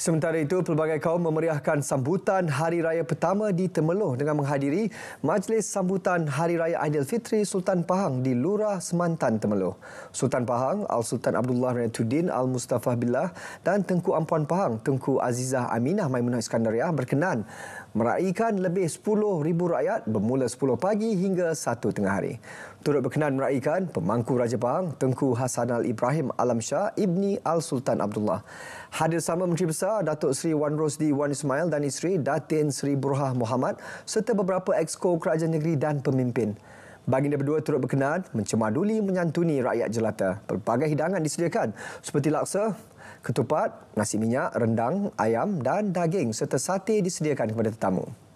Sementara itu, pelbagai kaum memeriahkan sambutan Hari Raya pertama di Temeloh dengan menghadiri Majlis Sambutan Hari Raya Aidilfitri Sultan Pahang di Lurah Semantan Temeloh. Sultan Pahang, Al-Sultan Abdullah Renatuddin Al-Mustafah Billah dan Tengku Ampuan Pahang, Tengku Azizah Aminah Maimunah Iskandariah berkenan meraihkan lebih 10,000 rakyat bermula 10 pagi hingga 1 tengah hari turut berkenan meraihkan pemangku Raja Pahang Tengku Hassan Al Ibrahim Alam Shah Ibni Al Sultan Abdullah. Hadir sama Menteri Besar Datuk Seri Wan Rosdi Wan Ismail dan isteri Datin Seri Burhah Muhammad serta beberapa exco kerajaan negeri dan pemimpin. Baginda berdua turut berkenan mencemaduli menyantuni rakyat jelata. Pelbagai hidangan disediakan seperti laksa, ketupat, nasi minyak, rendang, ayam dan daging serta sate disediakan kepada tetamu.